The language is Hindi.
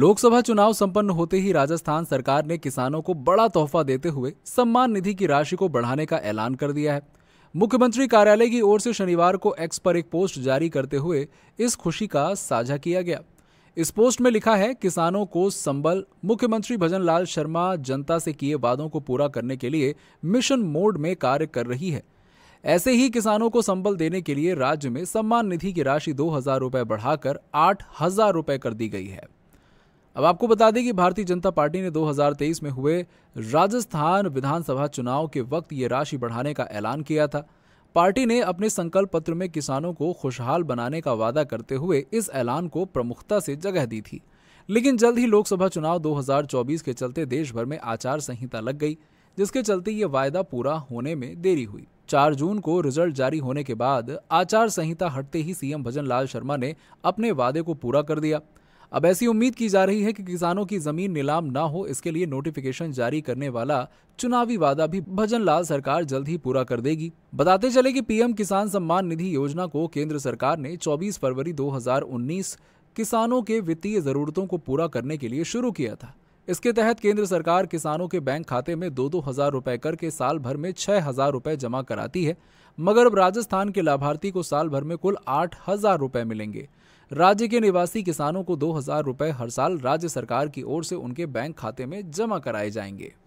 लोकसभा चुनाव संपन्न होते ही राजस्थान सरकार ने किसानों को बड़ा तोहफा देते हुए सम्मान निधि की राशि को बढ़ाने का ऐलान कर दिया है मुख्यमंत्री कार्यालय की ओर से शनिवार को एक्स पर एक पोस्ट जारी करते हुए इस खुशी का साझा किया गया इस पोस्ट में लिखा है किसानों को संबल मुख्यमंत्री भजन लाल शर्मा जनता से किए वादों को पूरा करने के लिए मिशन मोड में कार्य कर रही है ऐसे ही किसानों को संबल देने के लिए राज्य में सम्मान निधि की राशि दो हजार रुपए बढ़ाकर आठ हजार रुपए कर दी गई है अब आपको बता दें कि भारतीय जनता पार्टी ने 2023 में हुए राजस्थान विधानसभा चुनाव के वक्त ये राशि बढ़ाने का ऐलान किया था पार्टी ने अपने संकल्प पत्र में किसानों को खुशहाल बनाने का वादा करते हुए इस ऐलान को प्रमुखता से जगह दी थी लेकिन जल्द ही लोकसभा चुनाव 2024 के चलते देश भर में आचार संहिता लग गई जिसके चलते ये वायदा पूरा होने में देरी हुई चार जून को रिजल्ट जारी होने के बाद आचार संहिता हटते ही सीएम भजन लाल शर्मा ने अपने वादे को पूरा कर दिया अब ऐसी उम्मीद की जा रही है कि किसानों की जमीन नीलाम ना हो इसके लिए नोटिफिकेशन जारी करने वाला चुनावी वादा भी भजन लाल सरकार जल्द ही पूरा कर देगी बताते चले कि पीएम किसान सम्मान निधि योजना को केंद्र सरकार ने 24 फरवरी 2019 किसानों के वित्तीय जरूरतों को पूरा करने के लिए शुरू किया था इसके तहत केंद्र सरकार किसानों के बैंक खाते में दो दो हजार रुपए करके साल भर में छह हजार रुपए जमा कराती है मगर अब राजस्थान के लाभार्थी को साल भर में कुल आठ हजार रुपए मिलेंगे राज्य के निवासी किसानों को दो हजार रुपए हर साल राज्य सरकार की ओर से उनके बैंक खाते में जमा कराए जाएंगे